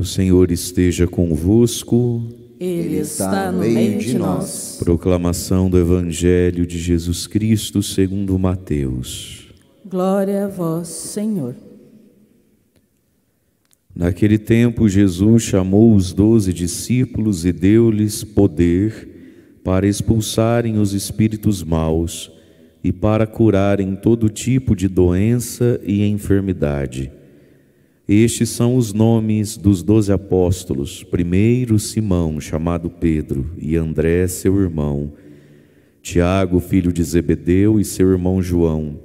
O Senhor esteja convosco. Ele está no meio de nós. Proclamação do Evangelho de Jesus Cristo segundo Mateus. Glória a vós, Senhor. Naquele tempo, Jesus chamou os doze discípulos e deu-lhes poder para expulsarem os espíritos maus e para curarem todo tipo de doença e enfermidade. Estes são os nomes dos doze apóstolos: primeiro Simão, chamado Pedro, e André, seu irmão, Tiago, filho de Zebedeu, e seu irmão João,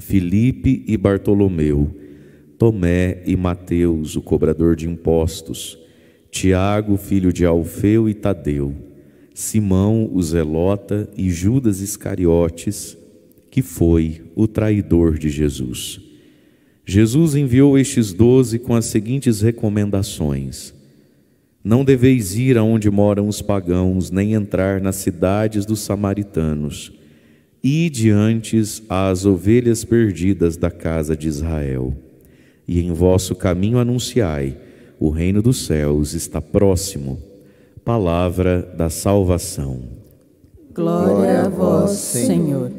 Filipe e Bartolomeu, Tomé e Mateus, o cobrador de impostos, Tiago, filho de Alfeu e Tadeu, Simão, o zelota, e Judas Iscariotes, que foi o traidor de Jesus. Jesus enviou estes doze com as seguintes recomendações: Não deveis ir aonde moram os pagãos, nem entrar nas cidades dos samaritanos, e diante às ovelhas perdidas da casa de Israel. E em vosso caminho anunciai: o reino dos céus está próximo. Palavra da salvação. Glória a vós, Senhor.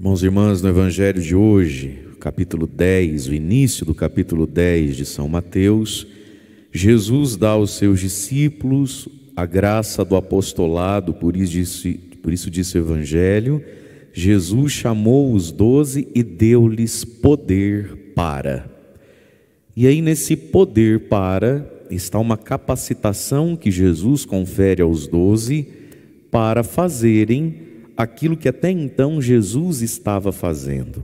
Irmãos e irmãs, no Evangelho de hoje, capítulo 10, o início do capítulo 10 de São Mateus, Jesus dá aos seus discípulos a graça do apostolado, por isso disse, por isso disse o Evangelho. Jesus chamou os doze e deu-lhes poder para. E aí, nesse poder para, está uma capacitação que Jesus confere aos doze para fazerem aquilo que até então Jesus estava fazendo.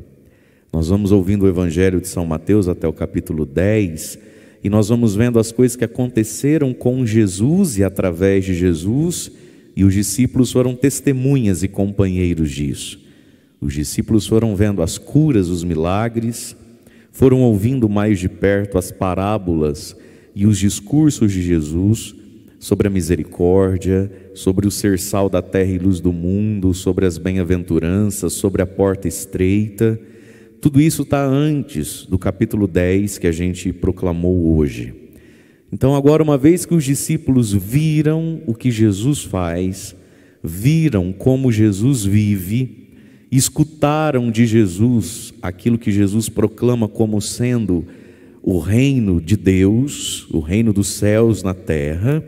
Nós vamos ouvindo o Evangelho de São Mateus até o capítulo 10 e nós vamos vendo as coisas que aconteceram com Jesus e através de Jesus, e os discípulos foram testemunhas e companheiros disso. Os discípulos foram vendo as curas, os milagres, foram ouvindo mais de perto as parábolas e os discursos de Jesus sobre a misericórdia, sobre o ser sal da terra e luz do mundo, sobre as bem-aventuranças, sobre a porta estreita. Tudo isso está antes do capítulo 10 que a gente proclamou hoje. Então, agora, uma vez que os discípulos viram o que Jesus faz, viram como Jesus vive, escutaram de Jesus aquilo que Jesus proclama como sendo o reino de Deus, o reino dos céus na terra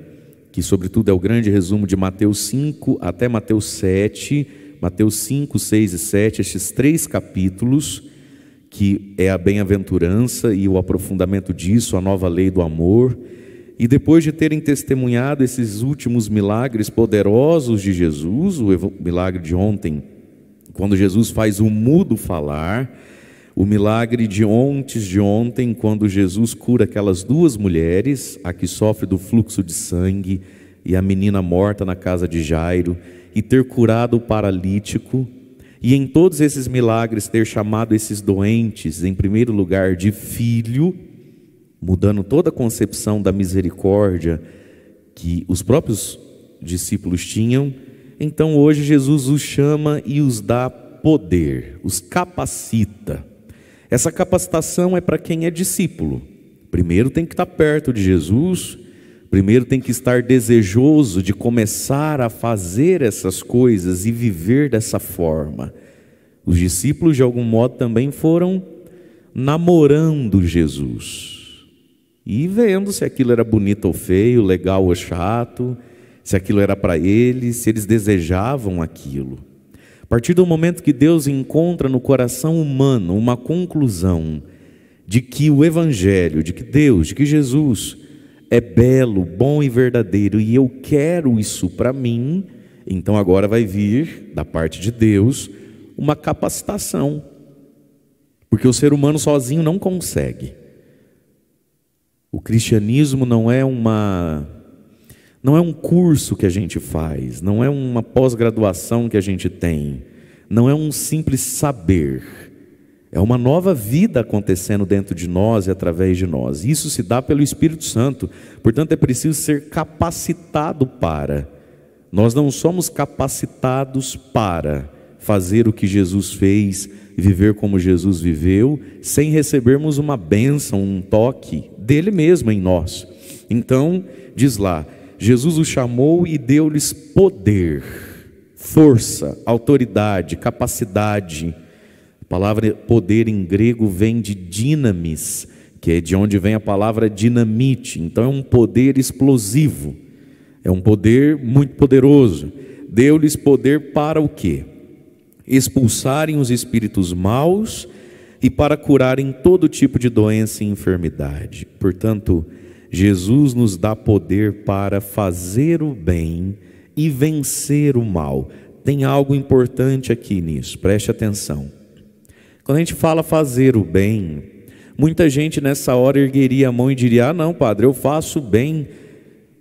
que sobretudo é o grande resumo de Mateus 5 até Mateus 7, Mateus 5, 6 e 7, estes três capítulos, que é a bem-aventurança e o aprofundamento disso, a nova lei do amor. E depois de terem testemunhado esses últimos milagres poderosos de Jesus, o milagre de ontem, quando Jesus faz o mudo falar, o milagre de ontem, de ontem, quando Jesus cura aquelas duas mulheres, a que sofre do fluxo de sangue e a menina morta na casa de Jairo, e ter curado o paralítico, e em todos esses milagres ter chamado esses doentes, em primeiro lugar, de filho, mudando toda a concepção da misericórdia que os próprios discípulos tinham. Então hoje Jesus os chama e os dá poder, os capacita essa capacitação é para quem é discípulo. Primeiro tem que estar perto de Jesus, primeiro tem que estar desejoso de começar a fazer essas coisas e viver dessa forma. Os discípulos, de algum modo, também foram namorando Jesus e vendo se aquilo era bonito ou feio, legal ou chato, se aquilo era para eles, se eles desejavam aquilo partir do momento que Deus encontra no coração humano uma conclusão de que o Evangelho, de que Deus, de que Jesus é belo, bom e verdadeiro e eu quero isso para mim, então agora vai vir, da parte de Deus, uma capacitação. Porque o ser humano sozinho não consegue. O cristianismo não é uma não é um curso que a gente faz, não é uma pós-graduação que a gente tem não é um simples saber, é uma nova vida acontecendo dentro de nós e através de nós. Isso se dá pelo Espírito Santo, portanto é preciso ser capacitado para. Nós não somos capacitados para fazer o que Jesus fez, viver como Jesus viveu, sem recebermos uma bênção, um toque dele mesmo em nós. Então, diz lá, Jesus o chamou e deu-lhes poder força, autoridade, capacidade. A palavra poder em grego vem de dinamis, que é de onde vem a palavra dinamite. Então é um poder explosivo, é um poder muito poderoso. Deu-lhes poder para o quê? Expulsarem os espíritos maus e para curarem todo tipo de doença e enfermidade. Portanto, Jesus nos dá poder para fazer o bem e vencer o mal. Tem algo importante aqui nisso, preste atenção. Quando a gente fala fazer o bem, muita gente nessa hora ergueria a mão e diria: Ah, não, padre, eu faço bem,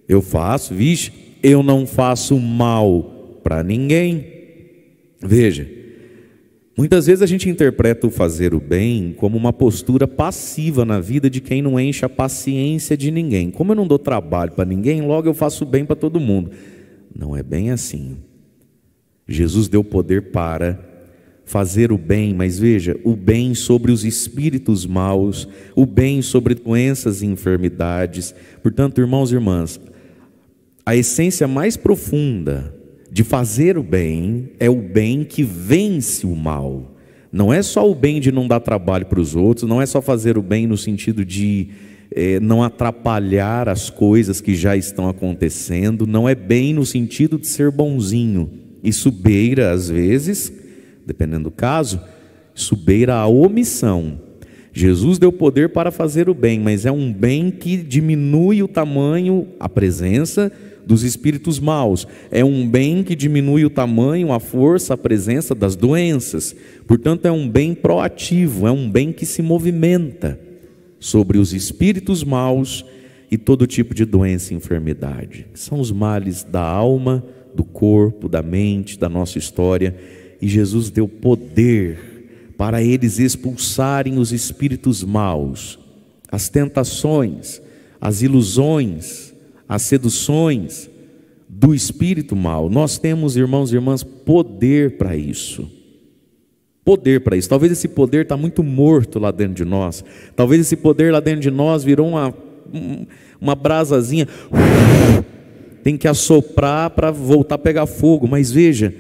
eu faço, vixe, eu não faço mal para ninguém. Veja, Muitas vezes a gente interpreta o fazer o bem como uma postura passiva na vida de quem não enche a paciência de ninguém. Como eu não dou trabalho para ninguém, logo eu faço bem para todo mundo. Não é bem assim. Jesus deu poder para fazer o bem, mas veja, o bem sobre os espíritos maus, o bem sobre doenças e enfermidades. Portanto, irmãos e irmãs, a essência mais profunda de fazer o bem é o bem que vence o mal. Não é só o bem de não dar trabalho para os outros, não é só fazer o bem no sentido de é, não atrapalhar as coisas que já estão acontecendo, não é bem no sentido de ser bonzinho. Isso beira, às vezes, dependendo do caso, isso beira a omissão. Jesus deu poder para fazer o bem, mas é um bem que diminui o tamanho, a presença dos espíritos maus. É um bem que diminui o tamanho, a força, a presença das doenças. Portanto, é um bem proativo, é um bem que se movimenta sobre os espíritos maus e todo tipo de doença e enfermidade. São os males da alma, do corpo, da mente, da nossa história. E Jesus deu poder para eles expulsarem os espíritos maus, as tentações, as ilusões, as seduções do espírito mal. Nós temos, irmãos e irmãs, poder para isso poder para isso. Talvez esse poder está muito morto lá dentro de nós. Talvez esse poder lá dentro de nós virou uma, uma brasazinha. Tem que assoprar para voltar a pegar fogo. Mas veja,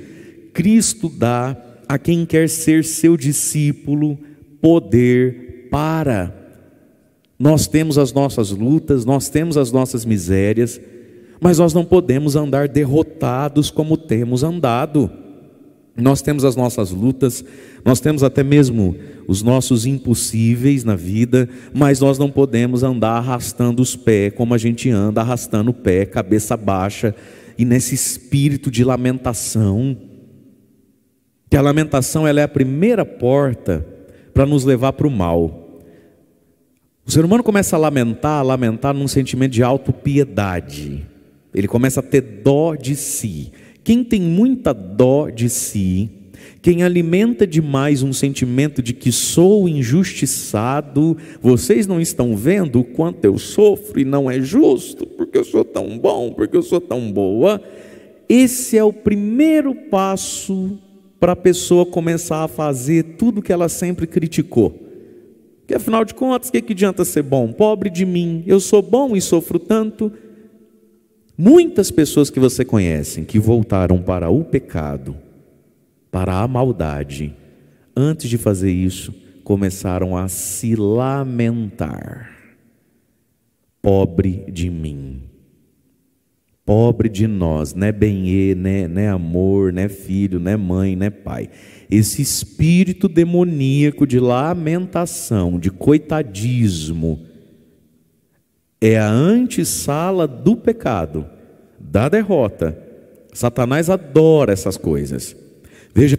Cristo dá a quem quer ser seu discípulo poder para. Nós temos as nossas lutas, nós temos as nossas misérias, mas nós não podemos andar derrotados como temos andado. Nós temos as nossas lutas, nós temos até mesmo os nossos impossíveis na vida, mas nós não podemos andar arrastando os pés como a gente anda arrastando o pé, cabeça baixa e nesse espírito de lamentação. Que a lamentação ela é a primeira porta para nos levar para o mal. O ser humano começa a lamentar, a lamentar num sentimento de autopiedade. Ele começa a ter dó de si. Quem tem muita dó de si, quem alimenta demais um sentimento de que sou injustiçado, vocês não estão vendo o quanto eu sofro e não é justo, porque eu sou tão bom, porque eu sou tão boa. Esse é o primeiro passo para a pessoa começar a fazer tudo que ela sempre criticou. Porque afinal de contas, o que, que adianta ser bom? Pobre de mim, eu sou bom e sofro tanto. Muitas pessoas que você conhece que voltaram para o pecado, para a maldade, antes de fazer isso, começaram a se lamentar. Pobre de mim. Pobre de nós, né bem né, né amor, né filho, né mãe, né pai. Esse espírito demoníaco de lamentação, de coitadismo, é a antessala do pecado, da derrota. Satanás adora essas coisas. Veja,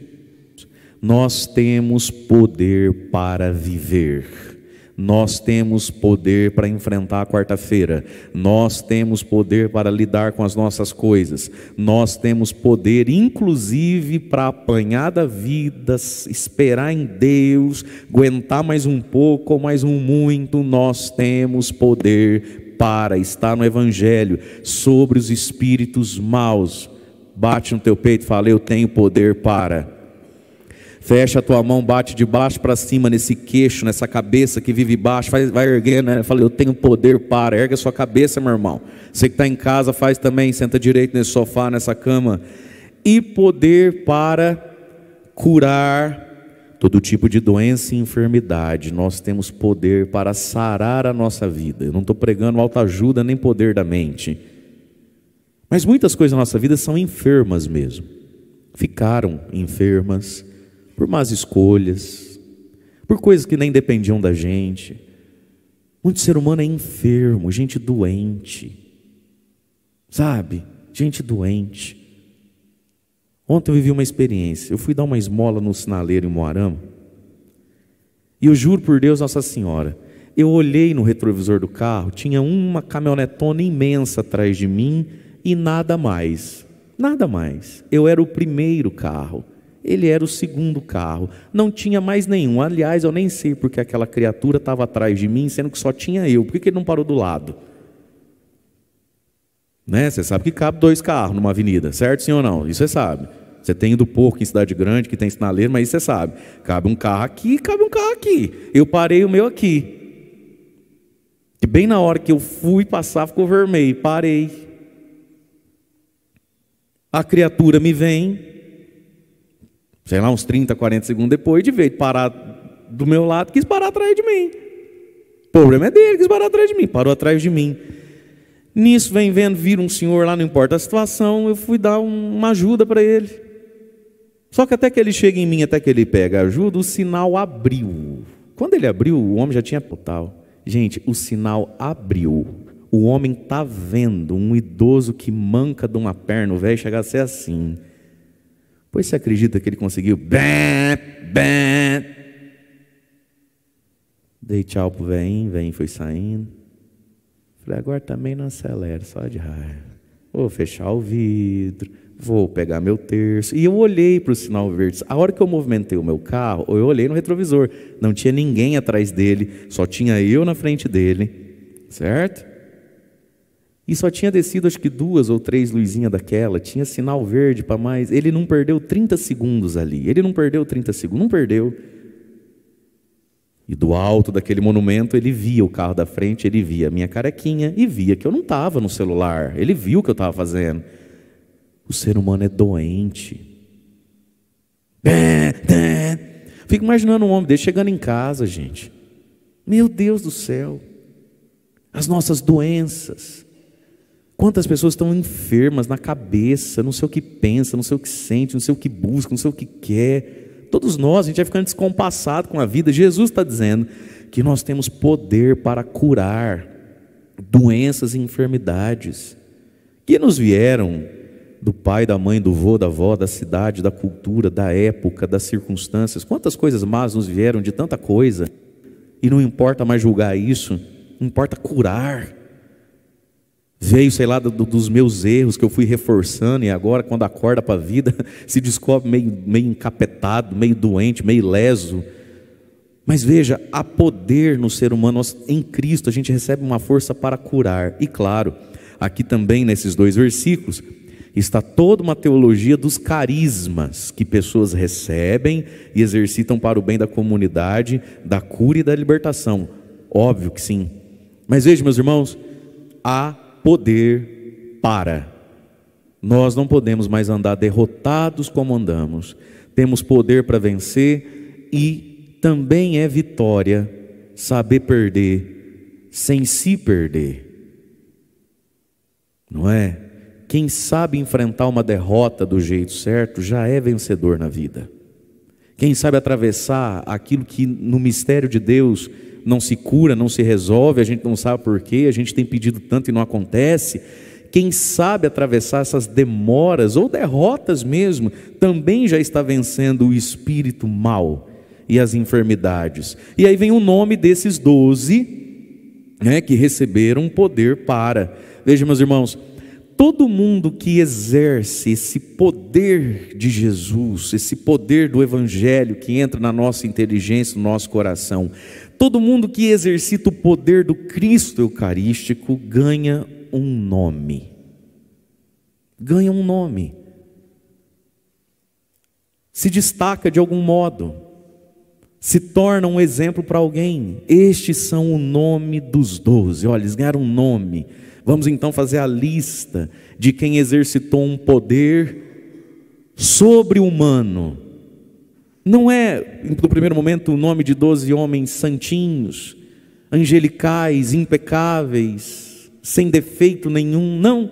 nós temos poder para viver nós temos poder para enfrentar a quarta-feira, nós temos poder para lidar com as nossas coisas, nós temos poder, inclusive, para apanhar da vida, esperar em Deus, aguentar mais um pouco ou mais um muito, nós temos poder para estar no Evangelho sobre os espíritos maus. Bate no teu peito e fala: Eu tenho poder para Fecha a tua mão, bate de baixo para cima nesse queixo, nessa cabeça que vive baixo. Vai, vai erguer, né? Fala, eu tenho poder para. Ergue a sua cabeça, meu irmão. Você que está em casa, faz também. Senta direito nesse sofá, nessa cama. E poder para curar todo tipo de doença e enfermidade. Nós temos poder para sarar a nossa vida. Eu não estou pregando alta ajuda nem poder da mente. Mas muitas coisas na nossa vida são enfermas mesmo. Ficaram enfermas por más escolhas, por coisas que nem dependiam da gente. Muito ser humano é enfermo, gente doente, sabe? Gente doente. Ontem eu vivi uma experiência. Eu fui dar uma esmola no sinaleiro em Moarama. E eu juro por Deus, Nossa Senhora, eu olhei no retrovisor do carro, tinha uma caminhonetona imensa atrás de mim e nada mais. Nada mais. Eu era o primeiro carro. Ele era o segundo carro. Não tinha mais nenhum. Aliás, eu nem sei porque aquela criatura estava atrás de mim, sendo que só tinha eu. Por que, que ele não parou do lado? Né? Você sabe que cabe dois carros numa avenida, certo, sim ou não? Isso você sabe. Você tem do porco em cidade grande que tem sinaleiro, mas isso você sabe. Cabe um carro aqui, cabe um carro aqui. Eu parei o meu aqui. E bem na hora que eu fui passar, ficou vermelho. Parei. A criatura me vem, sei lá, uns 30, 40 segundos depois, de ver, parar do meu lado, quis parar atrás de mim. O problema é dele, quis parar atrás de mim, parou atrás de mim. Nisso vem vendo, vira um senhor lá, não importa a situação, eu fui dar uma ajuda para ele. Só que até que ele chega em mim, até que ele pega ajuda, o sinal abriu. Quando ele abriu, o homem já tinha tal. Gente, o sinal abriu. O homem tá vendo um idoso que manca de uma perna, o velho chegar a ser assim. Pois você acredita que ele conseguiu? Bem, bem. Dei tchau pro vem, vem foi saindo. Falei, agora também não acelera, só de raiva. Vou fechar o vidro, vou pegar meu terço. E eu olhei para o sinal verde. A hora que eu movimentei o meu carro, eu olhei no retrovisor. Não tinha ninguém atrás dele, só tinha eu na frente dele, certo? E só tinha descido acho que duas ou três luzinhas daquela, tinha sinal verde para mais. Ele não perdeu 30 segundos ali. Ele não perdeu 30 segundos, não perdeu. E do alto daquele monumento ele via o carro da frente, ele via a minha carequinha e via que eu não estava no celular. Ele viu o que eu estava fazendo. O ser humano é doente. Fico imaginando um homem dele chegando em casa, gente. Meu Deus do céu. As nossas doenças, Quantas pessoas estão enfermas na cabeça, não sei o que pensa, não sei o que sente, não sei o que busca, não sei o que quer. Todos nós, a gente vai ficando descompassado com a vida. Jesus está dizendo que nós temos poder para curar doenças e enfermidades que nos vieram do pai, da mãe, do vô, da avó, da cidade, da cultura, da época, das circunstâncias. Quantas coisas más nos vieram de tanta coisa. E não importa mais julgar isso, importa curar. Veio, sei lá, do, dos meus erros que eu fui reforçando, e agora, quando acorda para a vida, se descobre meio, meio encapetado, meio doente, meio leso. Mas veja, há poder no ser humano, nós, em Cristo a gente recebe uma força para curar. E claro, aqui também nesses dois versículos, está toda uma teologia dos carismas que pessoas recebem e exercitam para o bem da comunidade, da cura e da libertação. Óbvio que sim. Mas veja, meus irmãos, há poder para. Nós não podemos mais andar derrotados como andamos. Temos poder para vencer e também é vitória saber perder sem se perder. Não é? Quem sabe enfrentar uma derrota do jeito certo já é vencedor na vida. Quem sabe atravessar aquilo que no mistério de Deus não se cura, não se resolve, a gente não sabe porquê, a gente tem pedido tanto e não acontece. Quem sabe atravessar essas demoras ou derrotas mesmo, também já está vencendo o espírito mal e as enfermidades. E aí vem o nome desses doze né, que receberam poder para. Veja, meus irmãos, todo mundo que exerce esse poder de Jesus, esse poder do Evangelho que entra na nossa inteligência, no nosso coração, Todo mundo que exercita o poder do Cristo Eucarístico ganha um nome. Ganha um nome. Se destaca de algum modo. Se torna um exemplo para alguém. Estes são o nome dos doze. Olha, eles ganharam um nome. Vamos então fazer a lista de quem exercitou um poder sobre-humano não é, no primeiro momento, o nome de doze homens santinhos, angelicais, impecáveis, sem defeito nenhum, não.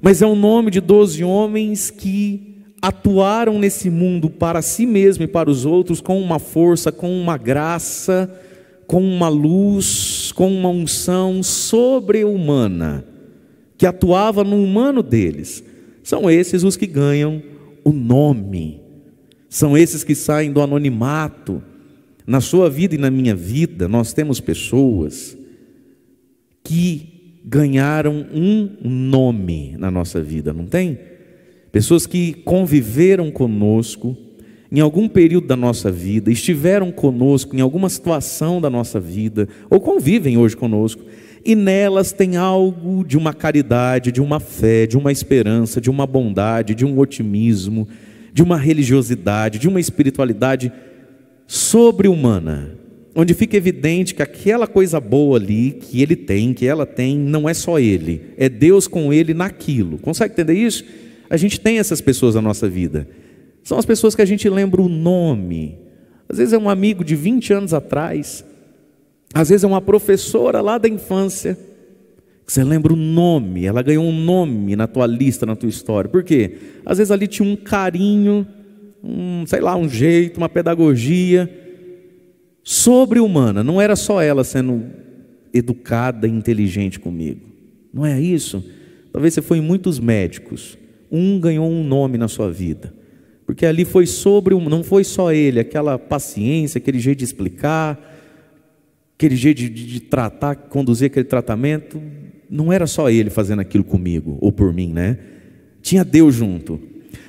Mas é o nome de doze homens que atuaram nesse mundo para si mesmo e para os outros com uma força, com uma graça, com uma luz, com uma unção sobre-humana, que atuava no humano deles. São esses os que ganham o nome são esses que saem do anonimato. Na sua vida e na minha vida, nós temos pessoas que ganharam um nome na nossa vida, não tem? Pessoas que conviveram conosco em algum período da nossa vida, estiveram conosco em alguma situação da nossa vida, ou convivem hoje conosco, e nelas tem algo de uma caridade, de uma fé, de uma esperança, de uma bondade, de um otimismo, de uma religiosidade, de uma espiritualidade sobre-humana, onde fica evidente que aquela coisa boa ali que ele tem, que ela tem, não é só ele, é Deus com ele naquilo. Consegue entender isso? A gente tem essas pessoas na nossa vida. São as pessoas que a gente lembra o nome. Às vezes é um amigo de 20 anos atrás, às vezes é uma professora lá da infância que você lembra o nome, ela ganhou um nome na tua lista, na tua história. Por quê? Às vezes ali tinha um carinho, um, sei lá, um jeito, uma pedagogia sobre-humana. Não era só ela sendo educada e inteligente comigo. Não é isso? Talvez você foi em muitos médicos. Um ganhou um nome na sua vida. Porque ali foi sobre, não foi só ele, aquela paciência, aquele jeito de explicar, aquele jeito de, de, de tratar, conduzir aquele tratamento, não era só ele fazendo aquilo comigo ou por mim, né? Tinha Deus junto.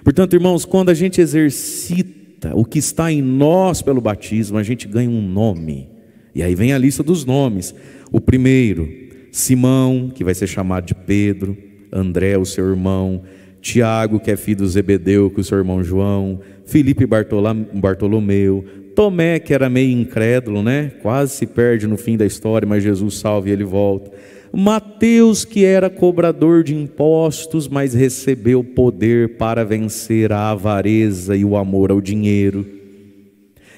Portanto, irmãos, quando a gente exercita o que está em nós pelo batismo, a gente ganha um nome. E aí vem a lista dos nomes. O primeiro, Simão, que vai ser chamado de Pedro, André, o seu irmão, Tiago, que é filho do Zebedeu, que é o seu irmão João, Felipe Bartolomeu, Tomé, que era meio incrédulo, né? Quase se perde no fim da história, mas Jesus salva e ele volta. Mateus, que era cobrador de impostos, mas recebeu poder para vencer a avareza e o amor ao dinheiro.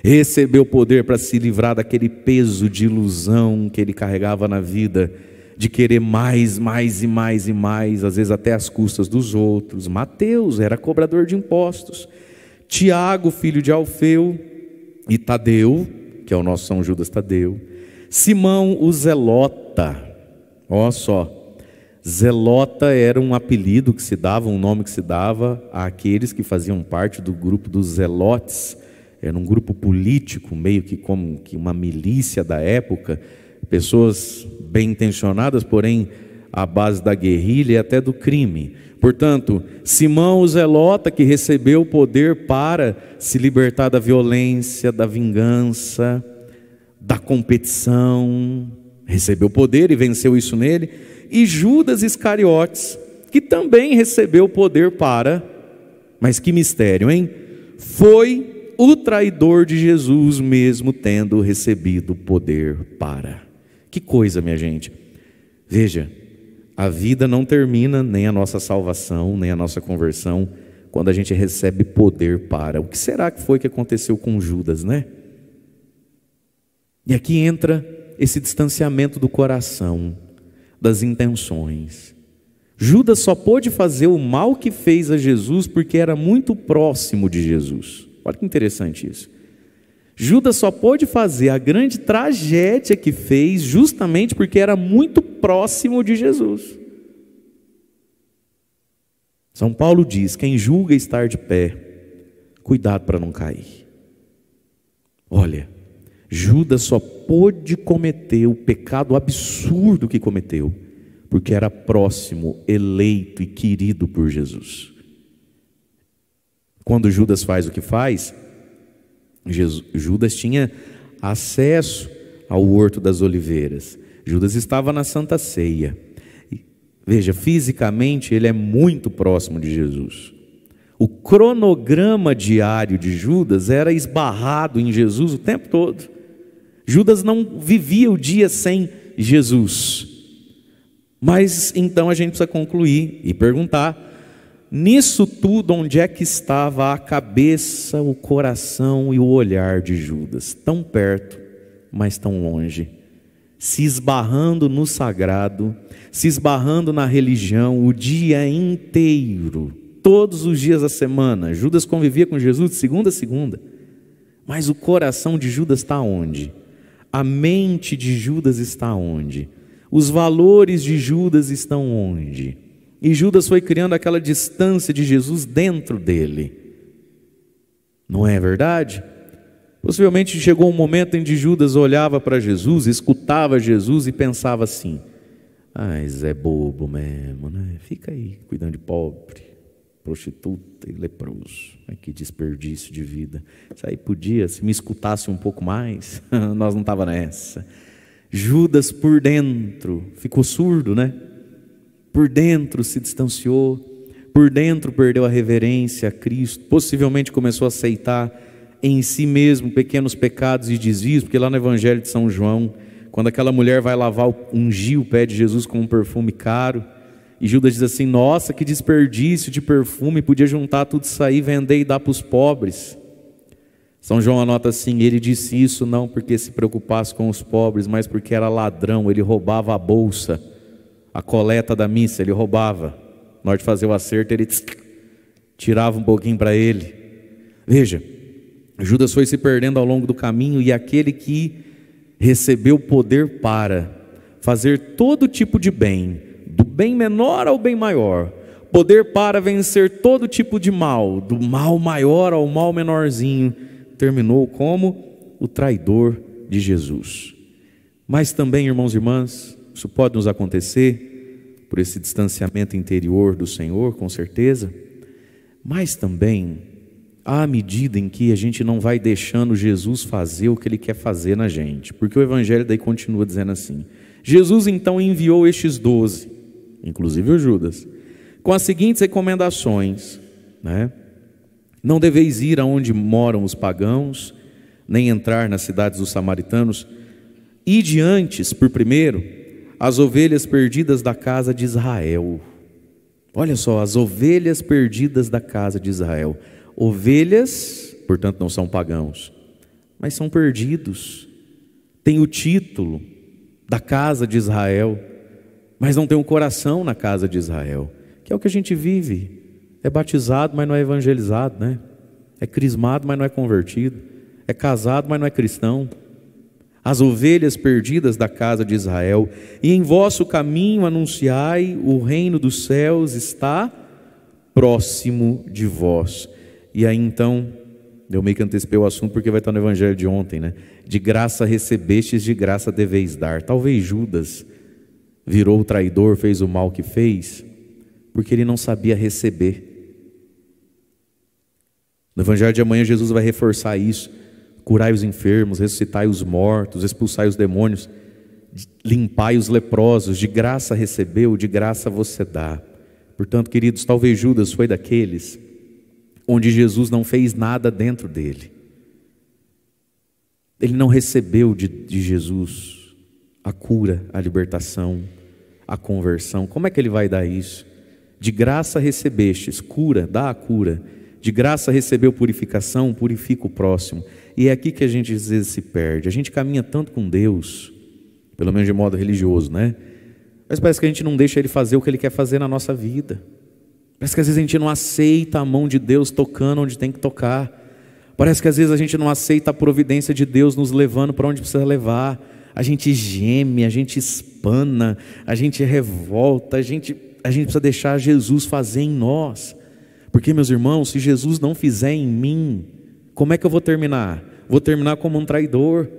Recebeu poder para se livrar daquele peso de ilusão que ele carregava na vida, de querer mais, mais e mais e mais, às vezes até às custas dos outros. Mateus era cobrador de impostos. Tiago, filho de Alfeu, e Tadeu, que é o nosso São Judas Tadeu. Simão o Zelota, Olha só. Zelota era um apelido que se dava, um nome que se dava àqueles que faziam parte do grupo dos Zelotes. Era um grupo político, meio que como que uma milícia da época, pessoas bem intencionadas, porém à base da guerrilha e até do crime. Portanto, Simão o Zelota, que recebeu o poder para se libertar da violência, da vingança, da competição, recebeu poder e venceu isso nele, e Judas Iscariotes, que também recebeu poder para, mas que mistério, hein? Foi o traidor de Jesus, mesmo tendo recebido poder para. Que coisa, minha gente. Veja, a vida não termina, nem a nossa salvação, nem a nossa conversão, quando a gente recebe poder para. O que será que foi que aconteceu com Judas, né? E aqui entra esse distanciamento do coração, das intenções. Judas só pôde fazer o mal que fez a Jesus porque era muito próximo de Jesus. Olha que interessante isso. Judas só pôde fazer a grande tragédia que fez justamente porque era muito próximo de Jesus. São Paulo diz: quem julga estar de pé, cuidado para não cair. Olha, Judas só pôde cometer o pecado absurdo que cometeu, porque era próximo, eleito e querido por Jesus. Quando Judas faz o que faz, Judas tinha acesso ao Horto das Oliveiras. Judas estava na Santa Ceia. Veja, fisicamente ele é muito próximo de Jesus. O cronograma diário de Judas era esbarrado em Jesus o tempo todo. Judas não vivia o dia sem Jesus. Mas então a gente precisa concluir e perguntar: nisso tudo, onde é que estava a cabeça, o coração e o olhar de Judas? Tão perto, mas tão longe. Se esbarrando no sagrado, se esbarrando na religião o dia inteiro, todos os dias da semana. Judas convivia com Jesus de segunda a segunda. Mas o coração de Judas está onde? A mente de Judas está onde? Os valores de Judas estão onde? E Judas foi criando aquela distância de Jesus dentro dele. Não é verdade? Possivelmente chegou um momento em que Judas olhava para Jesus, escutava Jesus e pensava assim: ah, Mas ah, é bobo mesmo, né? Fica aí cuidando de pobre prostituta e leproso. Que desperdício de vida. Isso aí podia, se me escutasse um pouco mais, nós não tava nessa. Judas por dentro ficou surdo, né? Por dentro se distanciou, por dentro perdeu a reverência a Cristo, possivelmente começou a aceitar em si mesmo pequenos pecados e desvios, porque lá no Evangelho de São João, quando aquela mulher vai lavar, ungir o pé de Jesus com um perfume caro, e Judas diz assim: Nossa, que desperdício de perfume, podia juntar tudo isso aí, vender e dar para os pobres. São João anota assim: Ele disse isso não porque se preocupasse com os pobres, mas porque era ladrão, ele roubava a bolsa, a coleta da missa, ele roubava. Na hora de fazer o acerto, ele tirava um pouquinho para ele. Veja, Judas foi se perdendo ao longo do caminho e aquele que recebeu poder para fazer todo tipo de bem do bem menor ao bem maior, poder para vencer todo tipo de mal, do mal maior ao mal menorzinho, terminou como o traidor de Jesus. Mas também, irmãos e irmãs, isso pode nos acontecer por esse distanciamento interior do Senhor, com certeza, mas também à medida em que a gente não vai deixando Jesus fazer o que ele quer fazer na gente, porque o Evangelho daí continua dizendo assim: Jesus então enviou estes doze inclusive o Judas, com as seguintes recomendações: né? Não deveis ir aonde moram os pagãos, nem entrar nas cidades dos samaritanos, e diante, por primeiro, as ovelhas perdidas da casa de Israel. Olha só, as ovelhas perdidas da casa de Israel. Ovelhas, portanto, não são pagãos, mas são perdidos. Tem o título da casa de Israel mas não tem um coração na casa de Israel, que é o que a gente vive. É batizado, mas não é evangelizado, né? É crismado, mas não é convertido. É casado, mas não é cristão. As ovelhas perdidas da casa de Israel, e em vosso caminho anunciai: o reino dos céus está próximo de vós. E aí então, eu meio que antecipei o assunto porque vai estar no evangelho de ontem, né? De graça recebestes, de graça deveis dar. Talvez Judas virou o traidor, fez o mal que fez, porque ele não sabia receber. No Evangelho de amanhã, Jesus vai reforçar isso: curai os enfermos, ressuscitai os mortos, expulsai os demônios, limpai os leprosos. De graça recebeu, de graça você dá. Portanto, queridos, talvez Judas foi daqueles onde Jesus não fez nada dentro dele. Ele não recebeu de, de Jesus a cura, a libertação, a conversão. Como é que ele vai dar isso? De graça recebestes, cura, dá a cura. De graça recebeu purificação, purifica o próximo. E é aqui que a gente às vezes se perde. A gente caminha tanto com Deus, pelo menos de modo religioso, né? Mas parece que a gente não deixa ele fazer o que ele quer fazer na nossa vida. Parece que às vezes a gente não aceita a mão de Deus tocando onde tem que tocar. Parece que às vezes a gente não aceita a providência de Deus nos levando para onde precisa levar a gente geme, a gente espana, a gente revolta, a gente, a gente precisa deixar Jesus fazer em nós. Porque, meus irmãos, se Jesus não fizer em mim, como é que eu vou terminar? Vou terminar como um traidor.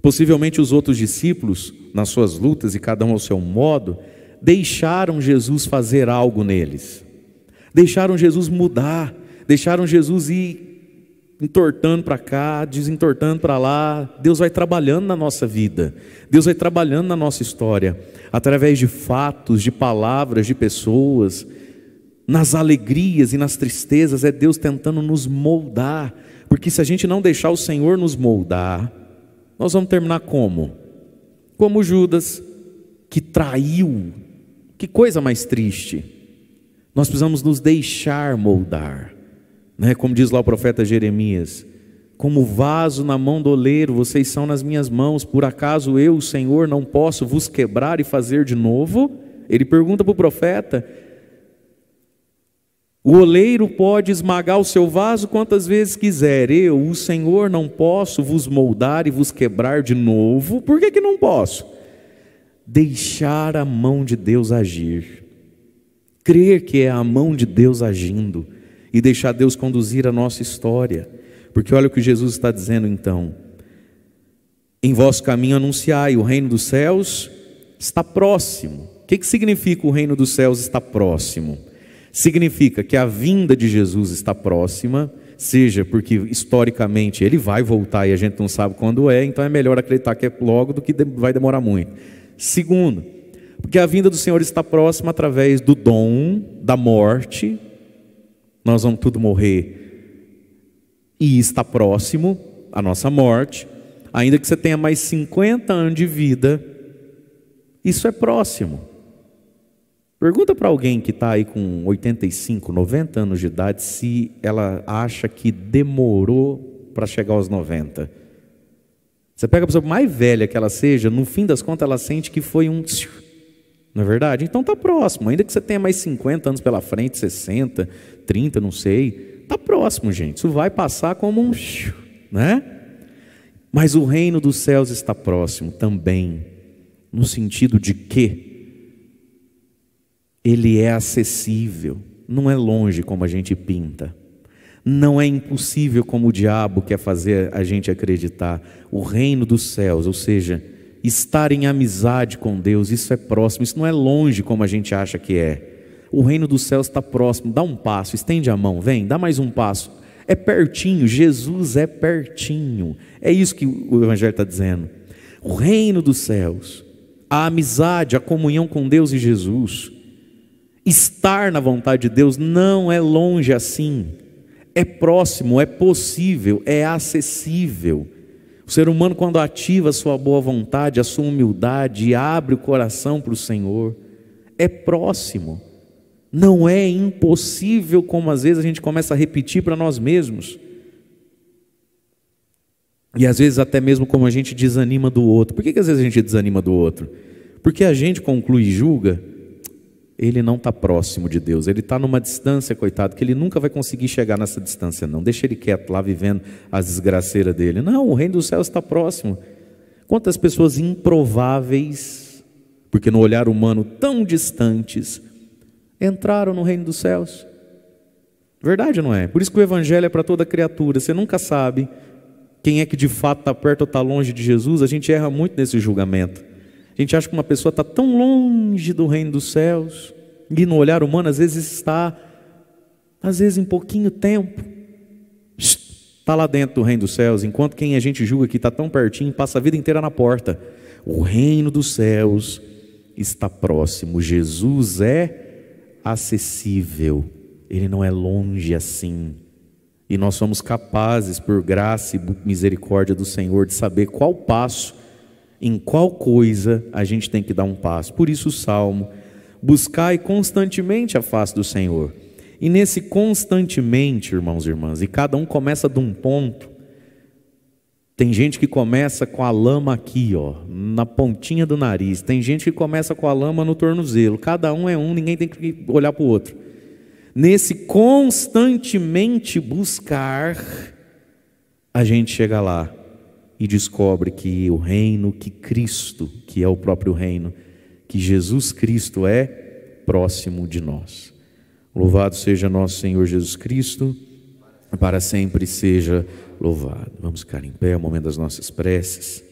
Possivelmente os outros discípulos, nas suas lutas e cada um ao seu modo, deixaram Jesus fazer algo neles, deixaram Jesus mudar, deixaram Jesus ir entortando para cá, desentortando para lá. Deus vai trabalhando na nossa vida, Deus vai trabalhando na nossa história, através de fatos, de palavras, de pessoas, nas alegrias e nas tristezas. É Deus tentando nos moldar, porque se a gente não deixar o Senhor nos moldar, nós vamos terminar como? Como Judas, que traiu. Que coisa mais triste. Nós precisamos nos deixar moldar né? Como diz lá o profeta Jeremias: Como vaso na mão do oleiro, vocês são nas minhas mãos, por acaso eu, o Senhor, não posso vos quebrar e fazer de novo? Ele pergunta para o profeta: o oleiro pode esmagar o seu vaso quantas vezes quiser. Eu, o Senhor, não posso vos moldar e vos quebrar de novo. Por que, que não posso? Deixar a mão de Deus agir. Crer que é a mão de Deus agindo e deixar Deus conduzir a nossa história. Porque olha o que Jesus está dizendo então. Em vosso caminho anunciai, o reino dos céus está próximo. O que, que significa o reino dos céus está próximo? Significa que a vinda de Jesus está próxima, seja porque historicamente ele vai voltar e a gente não sabe quando é, então é melhor acreditar que é logo do que vai demorar muito. Segundo, porque a vinda do Senhor está próxima através do dom da morte nós vamos tudo morrer. E está próximo a nossa morte, ainda que você tenha mais 50 anos de vida, isso é próximo. Pergunta para alguém que está aí com 85, 90 anos de idade se ela acha que demorou para chegar aos 90. Você pega a pessoa mais velha que ela seja, no fim das contas ela sente que foi um não é verdade? Então tá próximo, ainda que você tenha mais 50 anos pela frente, 60, 30, não sei, tá próximo, gente. Isso vai passar como um, né? Mas o reino dos céus está próximo também, no sentido de que ele é acessível, não é longe como a gente pinta. Não é impossível como o diabo quer fazer a gente acreditar. O reino dos céus, ou seja, Estar em amizade com Deus, isso é próximo, isso não é longe como a gente acha que é. O reino dos céus está próximo, dá um passo, estende a mão, vem, dá mais um passo. É pertinho, Jesus é pertinho. É isso que o Evangelho está dizendo. O reino dos céus, a amizade, a comunhão com Deus e Jesus, estar na vontade de Deus não é longe assim, é próximo, é possível, é acessível. O ser humano, quando ativa a sua boa vontade, a sua humildade e abre o coração para o Senhor, é próximo. Não é impossível, como às vezes a gente começa a repetir para nós mesmos. E às vezes, até mesmo como a gente desanima do outro. Por que, que às vezes a gente desanima do outro? Porque a gente conclui e julga ele não está próximo de Deus, ele está numa distância, coitado, que ele nunca vai conseguir chegar nessa distância, não. Deixa ele quieto lá vivendo as desgraceiras dele. Não, o reino dos céus está próximo. Quantas pessoas improváveis, porque no olhar humano tão distantes, entraram no reino dos céus. Verdade, não é? Por isso que o evangelho é para toda criatura. Você nunca sabe quem é que de fato está perto ou está longe de Jesus. A gente erra muito nesse julgamento. A gente acha que uma pessoa está tão longe do reino dos céus, e no olhar humano às vezes está, às vezes em pouquinho tempo, está lá dentro do reino dos céus, enquanto quem a gente julga que está tão pertinho passa a vida inteira na porta. O reino dos céus está próximo, Jesus é acessível, ele não é longe assim. E nós somos capazes, por graça e misericórdia do Senhor, de saber qual passo em qual coisa a gente tem que dar um passo. Por isso o salmo: buscai constantemente a face do Senhor. E nesse constantemente, irmãos e irmãs, e cada um começa de um ponto. Tem gente que começa com a lama aqui, ó, na pontinha do nariz. Tem gente que começa com a lama no tornozelo. Cada um é um, ninguém tem que olhar para o outro. Nesse constantemente buscar, a gente chega lá e descobre que o reino que Cristo, que é o próprio reino, que Jesus Cristo é próximo de nós. Louvado seja nosso Senhor Jesus Cristo, para sempre seja louvado. Vamos ficar em pé, é o momento das nossas preces.